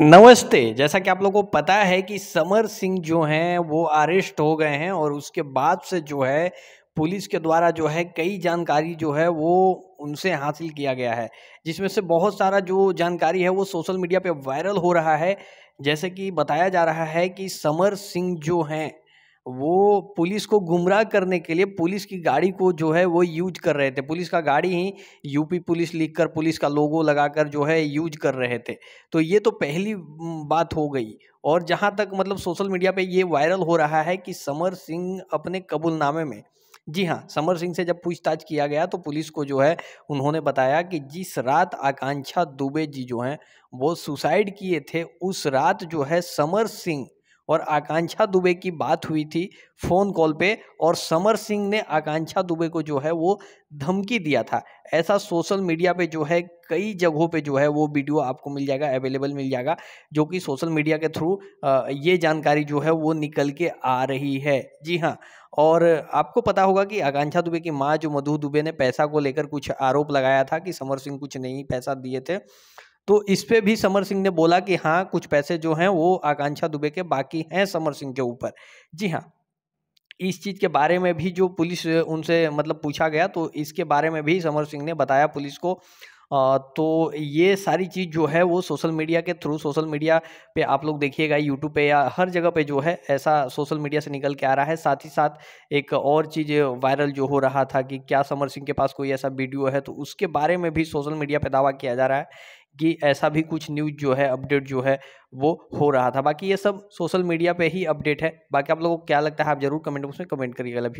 नमस्ते जैसा कि आप लोगों को पता है कि समर सिंह जो हैं वो अरेस्ट हो गए हैं और उसके बाद से जो है पुलिस के द्वारा जो है कई जानकारी जो है वो उनसे हासिल किया गया है जिसमें से बहुत सारा जो जानकारी है वो सोशल मीडिया पे वायरल हो रहा है जैसे कि बताया जा रहा है कि समर सिंह जो हैं वो पुलिस को गुमराह करने के लिए पुलिस की गाड़ी को जो है वो यूज कर रहे थे पुलिस का गाड़ी ही यूपी पुलिस लिखकर पुलिस का लोगो लगाकर जो है यूज कर रहे थे तो ये तो पहली बात हो गई और जहाँ तक मतलब सोशल मीडिया पे ये वायरल हो रहा है कि समर सिंह अपने कबूलनामे में जी हाँ समर सिंह से जब पूछताछ किया गया तो पुलिस को जो है उन्होंने बताया कि जिस रात आकांक्षा दुबे जी जो हैं वो सुसाइड किए थे उस रात जो है समर सिंह और आकांक्षा दुबे की बात हुई थी फ़ोन कॉल पे और समर सिंह ने आकांक्षा दुबे को जो है वो धमकी दिया था ऐसा सोशल मीडिया पे जो है कई जगहों पे जो है वो वीडियो आपको मिल जाएगा अवेलेबल मिल जाएगा जो कि सोशल मीडिया के थ्रू ये जानकारी जो है वो निकल के आ रही है जी हाँ और आपको पता होगा कि आकांक्षा दुबे की माँ जो मधु दुबे ने पैसा को लेकर कुछ आरोप लगाया था कि समर सिंह कुछ नहीं पैसा दिए थे तो इस पर भी समर सिंह ने बोला कि हाँ कुछ पैसे जो हैं वो आकांक्षा दुबे के बाकी हैं समर सिंह के ऊपर जी हाँ इस चीज़ के बारे में भी जो पुलिस उनसे मतलब पूछा गया तो इसके बारे में भी समर सिंह ने बताया पुलिस को तो ये सारी चीज़ जो है वो सोशल मीडिया के थ्रू सोशल मीडिया पे आप लोग देखिएगा यूट्यूब पे या हर जगह पे जो है ऐसा सोशल मीडिया से निकल के आ रहा है साथ ही साथ एक और चीज़ वायरल जो हो रहा था कि क्या समर सिंह के पास कोई ऐसा वीडियो है तो उसके बारे में भी सोशल मीडिया पर दावा किया जा रहा है कि ऐसा भी कुछ न्यूज़ जो है अपडेट जो है वो हो रहा था बाकी ये सब सोशल मीडिया पे ही अपडेट है बाकी आप लोगों को क्या लगता है आप जरूर कमेंट बॉक्स में कमेंट करिएगा लव